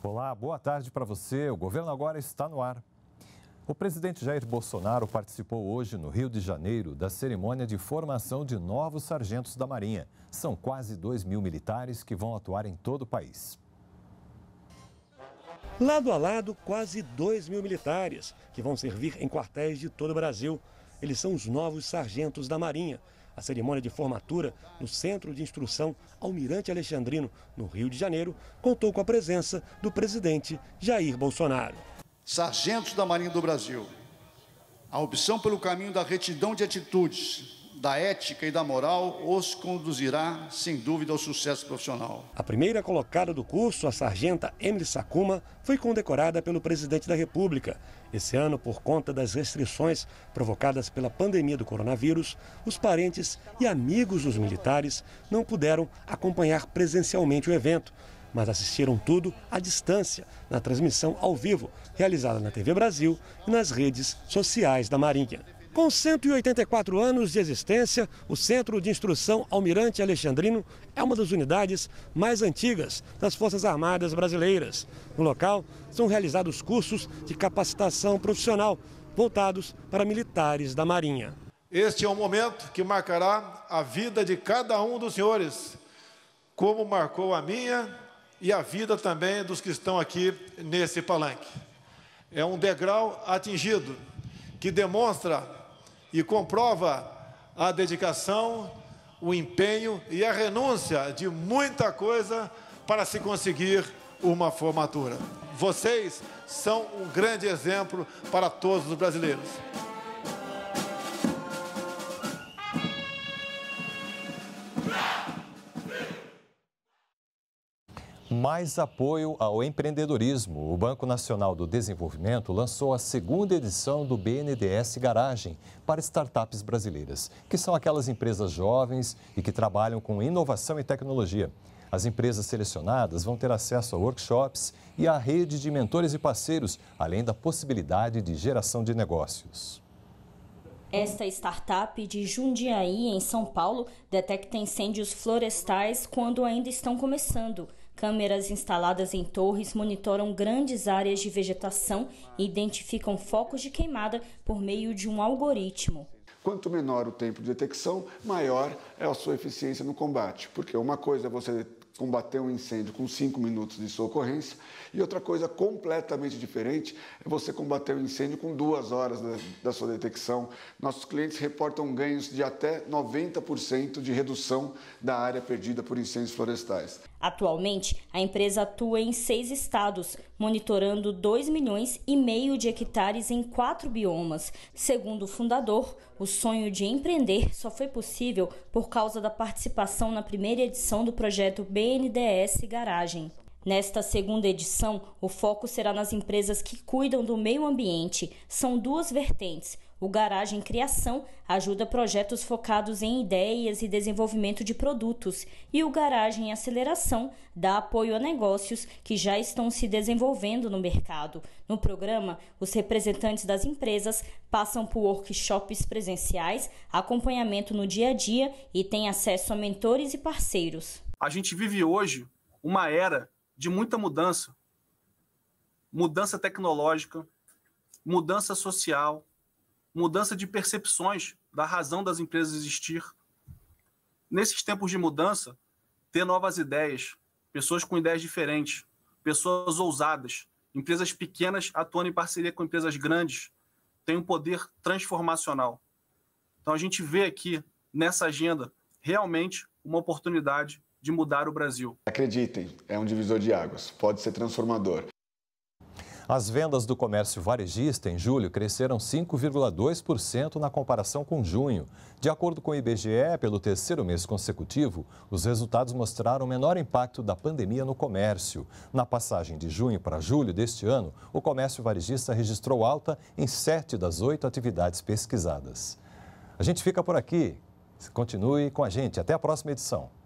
Olá, boa tarde para você. O governo agora está no ar. O presidente Jair Bolsonaro participou hoje no Rio de Janeiro da cerimônia de formação de novos sargentos da Marinha. São quase 2 mil militares que vão atuar em todo o país. Lado a lado, quase 2 mil militares que vão servir em quartéis de todo o Brasil. Eles são os novos sargentos da Marinha a cerimônia de formatura no Centro de Instrução Almirante Alexandrino, no Rio de Janeiro, contou com a presença do presidente Jair Bolsonaro. Sargentos da Marinha do Brasil, a opção pelo caminho da retidão de atitudes da ética e da moral os conduzirá, sem dúvida, ao sucesso profissional. A primeira colocada do curso, a sargenta Emily Sakuma, foi condecorada pelo presidente da República. Esse ano, por conta das restrições provocadas pela pandemia do coronavírus, os parentes e amigos dos militares não puderam acompanhar presencialmente o evento mas assistiram tudo à distância, na transmissão ao vivo, realizada na TV Brasil e nas redes sociais da Marinha. Com 184 anos de existência, o Centro de Instrução Almirante Alexandrino é uma das unidades mais antigas das Forças Armadas Brasileiras. No local, são realizados cursos de capacitação profissional voltados para militares da Marinha. Este é um momento que marcará a vida de cada um dos senhores, como marcou a minha e a vida também dos que estão aqui nesse palanque. É um degrau atingido que demonstra e comprova a dedicação, o empenho e a renúncia de muita coisa para se conseguir uma formatura. Vocês são um grande exemplo para todos os brasileiros. mais apoio ao empreendedorismo. O Banco Nacional do Desenvolvimento lançou a segunda edição do BNDES Garagem para startups brasileiras, que são aquelas empresas jovens e que trabalham com inovação e tecnologia. As empresas selecionadas vão ter acesso a workshops e à rede de mentores e parceiros, além da possibilidade de geração de negócios. Esta startup de Jundiaí, em São Paulo, detecta incêndios florestais quando ainda estão começando. Câmeras instaladas em torres monitoram grandes áreas de vegetação e identificam focos de queimada por meio de um algoritmo. Quanto menor o tempo de detecção, maior é a sua eficiência no combate, porque uma coisa é você combater um incêndio com cinco minutos de sua ocorrência e outra coisa completamente diferente é você combater um incêndio com duas horas da, da sua detecção. Nossos clientes reportam ganhos de até 90% de redução da área perdida por incêndios florestais. Atualmente, a empresa atua em seis estados, monitorando 2 milhões e meio de hectares em quatro biomas. Segundo o fundador, o sonho de empreender só foi possível por causa da participação na primeira edição do projeto Bem BNDES Garagem. Nesta segunda edição, o foco será nas empresas que cuidam do meio ambiente. São duas vertentes. O Garagem Criação ajuda projetos focados em ideias e desenvolvimento de produtos, e o Garagem Aceleração dá apoio a negócios que já estão se desenvolvendo no mercado. No programa, os representantes das empresas passam por workshops presenciais, acompanhamento no dia a dia e têm acesso a mentores e parceiros. A gente vive hoje uma era de muita mudança. Mudança tecnológica, mudança social, mudança de percepções da razão das empresas existir. Nesses tempos de mudança, ter novas ideias, pessoas com ideias diferentes, pessoas ousadas, empresas pequenas atuando em parceria com empresas grandes, tem um poder transformacional. Então a gente vê aqui nessa agenda realmente uma oportunidade de mudar o Brasil. Acreditem, é um divisor de águas, pode ser transformador. As vendas do comércio varejista em julho cresceram 5,2% na comparação com junho. De acordo com o IBGE, pelo terceiro mês consecutivo, os resultados mostraram o menor impacto da pandemia no comércio. Na passagem de junho para julho deste ano, o comércio varejista registrou alta em sete das oito atividades pesquisadas. A gente fica por aqui. Continue com a gente. Até a próxima edição.